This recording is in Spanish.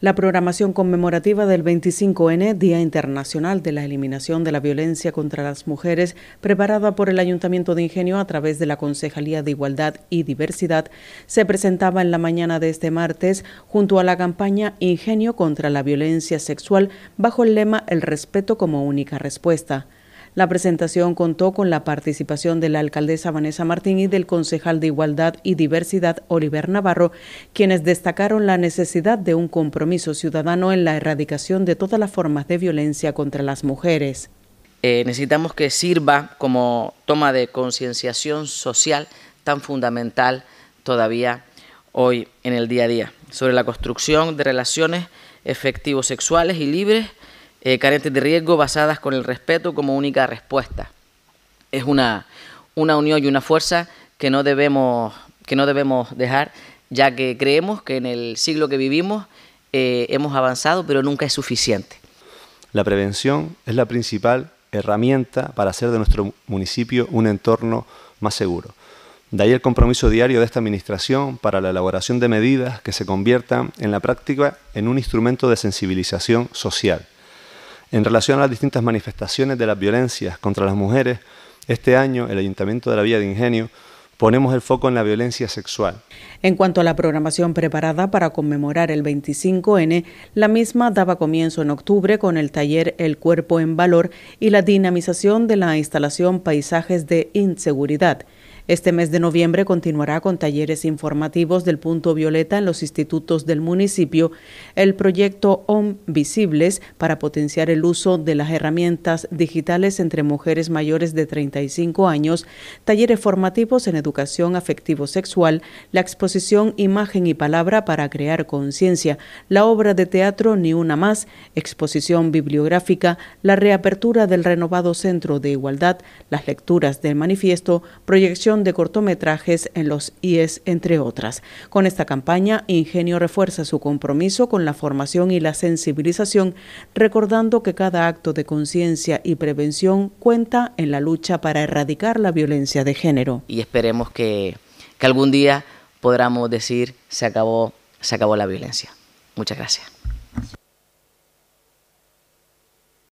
La programación conmemorativa del 25N, Día Internacional de la Eliminación de la Violencia contra las Mujeres, preparada por el Ayuntamiento de Ingenio a través de la Concejalía de Igualdad y Diversidad, se presentaba en la mañana de este martes junto a la campaña Ingenio contra la Violencia Sexual bajo el lema El respeto como única respuesta. La presentación contó con la participación de la alcaldesa Vanessa Martín y del concejal de Igualdad y Diversidad Oliver Navarro, quienes destacaron la necesidad de un compromiso ciudadano en la erradicación de todas las formas de violencia contra las mujeres. Eh, necesitamos que sirva como toma de concienciación social tan fundamental todavía hoy en el día a día, sobre la construcción de relaciones efectivos sexuales y libres eh, carentes de riesgo basadas con el respeto como única respuesta. Es una, unión y una fuerza que no debemos, que no debemos dejar, ya que creemos que en el siglo que vivimos eh, hemos avanzado, pero nunca es suficiente. La prevención es la principal herramienta para hacer de nuestro municipio un entorno más seguro. De ahí el compromiso diario de esta Administración para la elaboración de medidas que se conviertan en la práctica en un instrumento de sensibilización social en relación a las distintas manifestaciones de las violencias contra las mujeres, este año el Ayuntamiento de la Vía de Ingenio ponemos el foco en la violencia sexual. En cuanto a la programación preparada para conmemorar el 25N, la misma daba comienzo en octubre con el taller El cuerpo en valor y la dinamización de la instalación Paisajes de Inseguridad. Este mes de noviembre continuará con talleres informativos del punto violeta en los institutos del municipio, el proyecto OM Visibles para potenciar el uso de las herramientas digitales entre mujeres mayores de 35 años, talleres formativos en educación afectivo-sexual, la exposición Imagen y Palabra para crear conciencia, la obra de teatro Ni una más, exposición bibliográfica, la reapertura del renovado Centro de Igualdad, las lecturas del manifiesto, proyección de cortometrajes en los IES, entre otras. Con esta campaña, Ingenio refuerza su compromiso con la formación y la sensibilización, recordando que cada acto de conciencia y prevención cuenta en la lucha para erradicar la violencia de género. Y esperemos que, algún día podamos decir se acabó, se acabó la violencia. Muchas gracias.